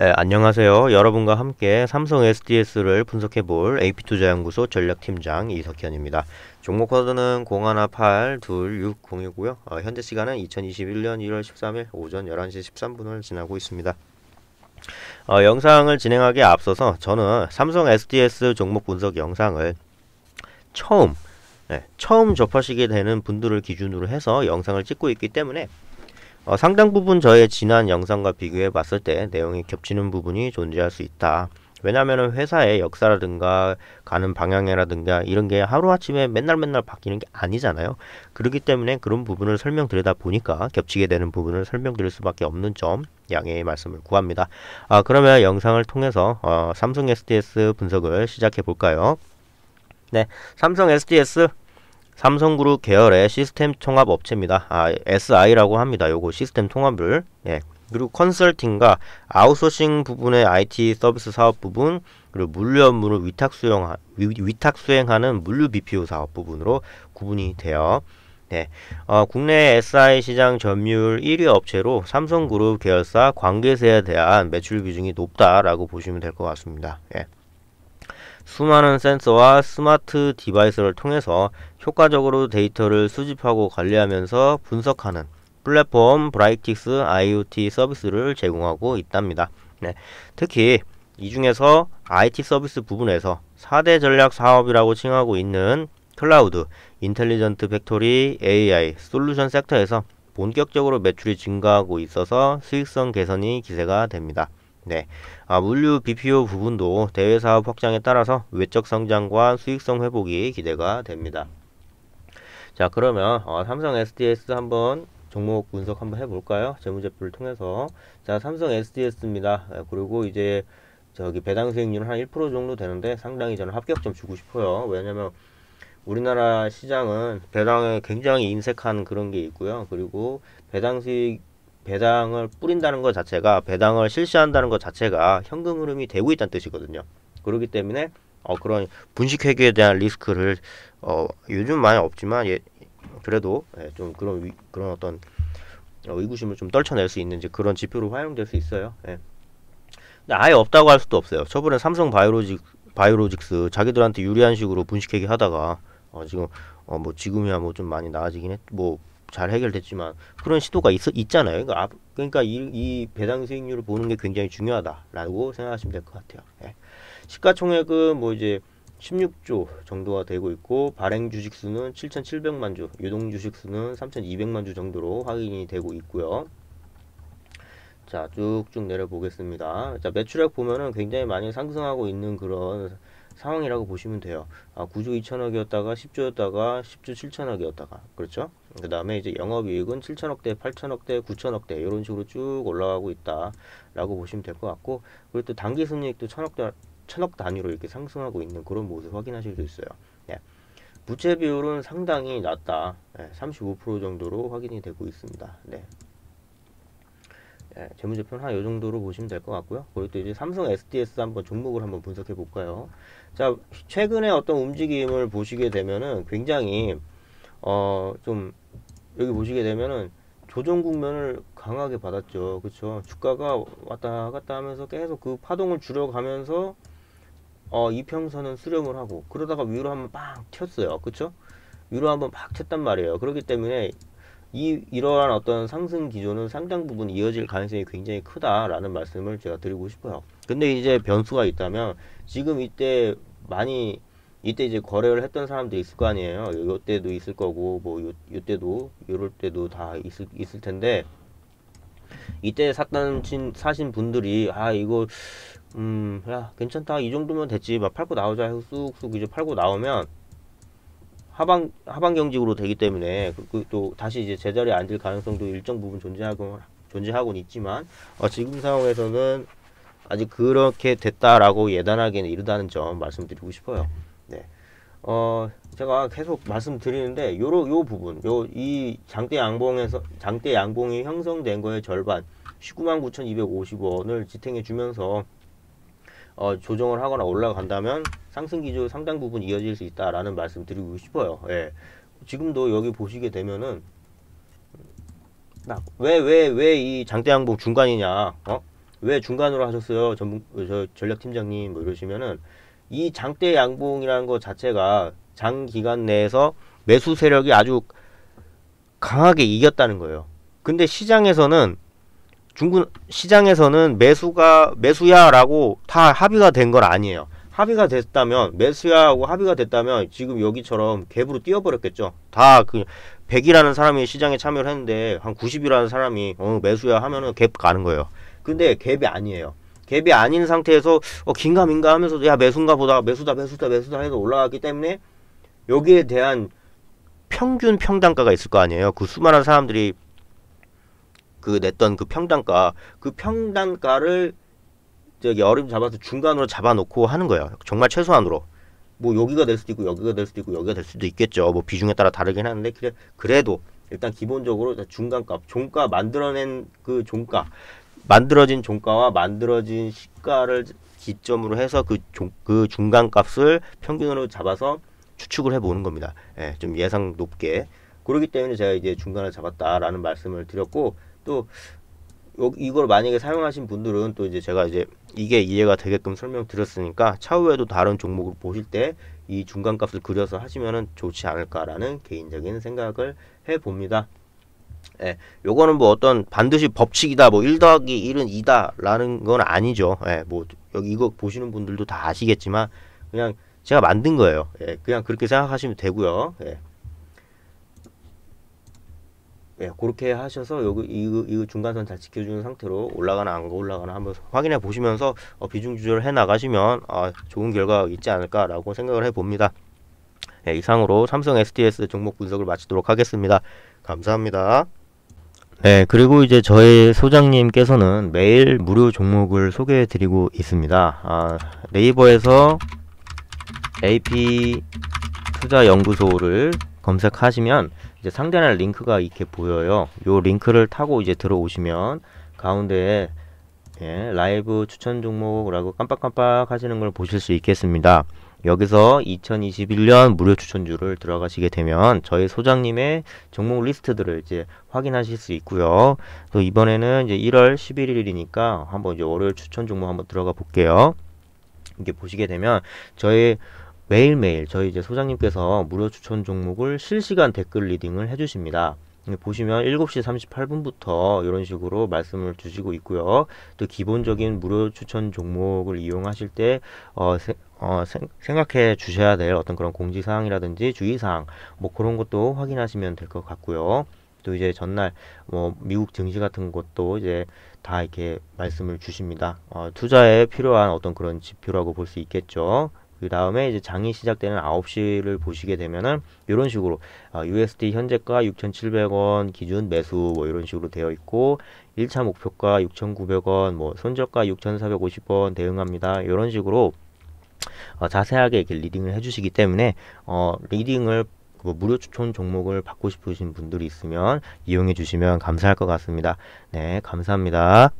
네, 안녕하세요. 여러분과 함께 삼성 SDS를 분석해볼 AP투자연구소 전략팀장 이석현입니다. 종목 코드는 018260이고요. 어, 현재 시간은 2021년 1월 13일 오전 11시 13분을 지나고 있습니다. 어, 영상을 진행하기에 앞서서 저는 삼성 SDS 종목 분석 영상을 처음 네, 처음 접하시게 되는 분들을 기준으로 해서 영상을 찍고 있기 때문에 어, 상당 부분 저의 지난 영상과 비교해 봤을 때 내용이 겹치는 부분이 존재할 수 있다. 왜냐면은 회사의 역사라든가 가는 방향이라든가 이런 게 하루아침에 맨날 맨날 바뀌는 게 아니잖아요. 그렇기 때문에 그런 부분을 설명드리다 보니까 겹치게 되는 부분을 설명드릴 수밖에 없는 점 양해의 말씀을 구합니다. 아, 그러면 영상을 통해서 어, 삼성 SDS 분석을 시작해 볼까요? 네, 삼성 SDS 삼성그룹 계열의 시스템 통합 업체입니다. 아, SI라고 합니다. 요거 시스템 통합을. 예. 그리고 컨설팅과 아웃소싱 부분의 IT 서비스 사업 부분, 그리고 물류 업무를 위탁 수용 위탁 수행하는 물류 BPO 사업 부분으로 구분이 돼요. 네. 어, 국내 SI 시장 점유율 1위 업체로 삼성그룹 계열사 관계세에 대한 매출 비중이 높다라고 보시면 될 것 같습니다. 예. 수많은 센서와 스마트 디바이스를 통해서 효과적으로 데이터를 수집하고 관리하면서 분석하는 플랫폼 브라이틱스 IoT 서비스를 제공하고 있답니다. 네, 특히 이 중에서 IT 서비스 부분에서 4대 전략 사업이라고 칭하고 있는 클라우드, 인텔리전트 팩토리, AI, 솔루션 섹터에서 본격적으로 매출이 증가하고 있어서 수익성 개선이 기세가 됩니다. 네. 아, 물류 BPO 부분도 대외 사업 확장에 따라서 외적 성장과 수익성 회복이 기대가 됩니다. 자, 그러면 어, 삼성 SDS 한번 종목 분석 한번 해볼까요? 재무제표를 통해서. 자, 삼성 SDS입니다. 예, 그리고 이제 저기 배당 수익률 한1% 정도 되는데 상당히 저는 합격 좀 주고 싶어요. 왜냐면 우리나라 시장은 배당에 굉장히 인색한 그런 게 있고요. 그리고 배당 수익 배당을 뿌린다는 것 자체가 배당을 실시한다는 것 자체가 현금 흐름이 되고 있다는 뜻이거든요. 그렇기 때문에 어, 그런 분식회계에 대한 리스크를 어, 요즘 많이 없지만 예, 그래도 예, 좀 그런 위, 그런 어떤 어, 의구심을 좀 떨쳐낼 수 있는지 그런 지표로 활용될 수 있어요. 예. 근데 아예 없다고 할 수도 없어요. 저번에 삼성 바이오로직 바이오로직스 자기들한테 유리한 식으로 분식회계 하다가 어, 지금 어, 뭐 지금이야 뭐 좀 많이 나아지긴 했뭐 잘 해결됐지만 그런 시도가 있, 있잖아요. 그러니까, 그러니까 이, 이, 배당 수익률을 보는 게 굉장히 중요하다라고 생각하시면 될 것 같아요. 예. 시가총액은 뭐 이제 16조 정도가 되고 있고 발행 주식 수는 7,700만 주, 유동 주식 수는 3,200만 주 정도로 확인이 되고 있고요. 자 쭉쭉 내려 보겠습니다. 자 매출액 보면은 굉장히 많이 상승하고 있는 그런 상황이라고 보시면 돼요. 아, 9조 2천억이었다가 10조였다가 10조 7천억이었다가 그렇죠? 그 다음에 이제 영업이익은 7천억대, 8천억대, 9천억대 이런 식으로 쭉 올라가고 있다라고 보시면 될 것 같고 그리고 또 단기 순이익도 천억대 천억 단위로 이렇게 상승하고 있는 그런 모습 확인하실 수 있어요. 예. 부채 비율은 상당히 낮다. 예, 35% 정도로 확인이 되고 있습니다. 네. 예, 재무제표는 한 이 정도로 보시면 될 것 같고요. 그리고 또 이제 삼성 SDS 한번 종목을 한번 분석해 볼까요? 자, 최근에 어떤 움직임을 보시게 되면은 굉장히 어 좀 여기 보시게 되면은 조정 국면을 강하게 받았죠. 그렇 주가가 왔다 갔다 하면서 계속 그 파동을 줄여가면서 어 이평선은 수렴을 하고 그러다가 위로 한번 빵튀어요그렇 위로 한번 막 쳤단 말이에요. 그렇기 때문에 이 이러한 어떤 상승 기조는 상당 부분 이어질 가능성이 굉장히 크다라는 말씀을 제가 드리고 싶어요. 근데 이제 변수가 있다면 지금 이때 많이 이때 이제 거래를 했던 사람도 있을 거 아니에요. 요 때도 있을 거고 뭐 요, 때도 요럴 때도 다 있을 있을 텐데 이때 샀던 친 사신 분들이 아 이거 음 야 괜찮다 이 정도면 됐지 막 팔고 나오자 해서 쑥쑥 이제 팔고 나오면 하방 하방 경직으로 되기 때문에 그, 그, 또 다시 이제 제자리에 앉을 가능성도 일정 부분 존재하고 존재하고는 있지만 어, 지금 상황에서는 아직 그렇게 됐다라고 예단하기는 이르다는 점 말씀드리고 싶어요. 네. 어 제가 계속 말씀드리는데 요로 요 부분 요 이 장대 양봉에서 장대 양봉이 형성된 거의 절반 19만 9,250원을 지탱해 주면서 어, 조정을 하거나 올라간다면 상승 기조 상당 부분 이어질 수 있다라는 말씀 드리고 싶어요. 예. 지금도 여기 보시게 되면은 왜왜 왜 이 장대 항복 중간이냐? 어? 왜 중간으로 하셨어요? 전문 저 전략팀장님 뭐 이러시면은 이 장대 양봉이라는 것 자체가 장 기간 내에서 매수 세력이 아주 강하게 이겼다는 거예요. 근데 시장에서는 중국 시장에서는 매수가 매수야라고 다 합의가 된 건 아니에요. 합의가 됐다면 매수야하고 합의가 됐다면 지금 여기처럼 갭으로 뛰어버렸겠죠. 다그 100이라는 사람이 시장에 참여를 했는데 한 90이라는 사람이 어 매수야 하면은 갭 가는 거예요. 근데 갭이 아니에요. 갭이 아닌 상태에서 어 긴가 민가 하면서도 야 매수인가 보다 매수다 매수다 매수다 해서 올라갔기 때문에 여기에 대한 평균 평단가가 있을 거 아니에요. 그 수많은 사람들이 그 냈던 그 평단가 그 평단가를 저기 얼음 잡아서 중간으로 잡아놓고 하는 거예요. 정말 최소한으로. 뭐 여기가 될 수도 있고 여기가 될 수도 있고 여기가 될 수도 있겠죠. 뭐 비중에 따라 다르긴 하는데 그래, 그래도 일단 기본적으로 중간값, 종가 만들어낸 그 종가 만들어진 종가와 만들어진 시가를 기점으로 해서 그, 종, 그 중간값을 평균으로 잡아서 추측을 해보는 겁니다. 예, 좀 예상 높게. 그러기 때문에 제가 이제 중간을 잡았다라는 말씀을 드렸고 또 이걸 만약에 사용하신 분들은 또 이제 제가 이제 이게 이해가 되게끔 설명드렸으니까 차후에도 다른 종목을 보실 때 이 중간값을 그려서 하시면은 좋지 않을까라는 개인적인 생각을 해 봅니다. 예, 요거는 뭐 어떤 반드시 법칙이다 뭐 일 더하기 일은이다 라는 건 아니죠. 예, 뭐 여기 이거 보시는 분들도 다 아시겠지만 그냥 제가 만든 거예요. 예, 그냥 그렇게 생각하시면 되고요. 예. 예, 그렇게 하셔서 여기 이, 이 중간선 잘 지켜주는 상태로 올라가나 안 올라가나 한번 확인해 보시면서 어, 비중 조절을 해 나가시면 어, 좋은 결과가 있지 않을까라고 생각을 해 봅니다. 예, 이상으로 삼성 SDS 종목 분석을 마치도록 하겠습니다. 감사합니다. 네, 그리고 이제 저희 소장님께서는 매일 무료 종목을 소개해 드리고 있습니다. 아, 네이버에서 AP 투자연구소를 검색하시면 이제 상단에 링크가 이렇게 보여요. 요 링크를 타고 이제 들어오시면 가운데에 예, 라이브 추천 종목이라고 깜빡깜빡 하시는 걸 보실 수 있겠습니다. 여기서 2021년 무료 추천주를 들어가시게 되면 저희 소장님의 종목 리스트들을 이제 확인하실 수 있고요. 또 이번에는 이제 1월 11일이니까 한번 이제 월요일 추천 종목 한번 들어가 볼게요. 이게 보시게 되면 저희 매일매일 저희 이제 소장님께서 무료 추천 종목을 실시간 댓글 리딩을 해주십니다. 네, 보시면 7시 38분부터 이런 식으로 말씀을 주시고 있고요. 또 기본적인 무료 추천 종목을 이용하실 때 어, 세, 어, 생, 각해 주셔야 될 어떤 그런 공지사항이라든지 주의사항 뭐 그런 것도 확인하시면 될 것 같고요. 또 이제 전날 뭐 미국 증시 같은 것도 이제 다 이렇게 말씀을 주십니다. 어, 투자에 필요한 어떤 그런 지표라고 볼 수 있겠죠. 그 다음에 이제 장이 시작되는 9시를 보시게 되면은 이런 식으로 아, USD 현재가 6,700원 기준 매수 뭐 이런 식으로 되어 있고 1차 목표가 6,900원 뭐 손절가 6,450원 대응합니다. 이런 식으로 어, 자세하게 이렇게 리딩을 해주시기 때문에 어, 리딩을 그 뭐 무료 추천 종목을 받고 싶으신 분들이 있으면 이용해 주시면 감사할 것 같습니다. 네, 감사합니다.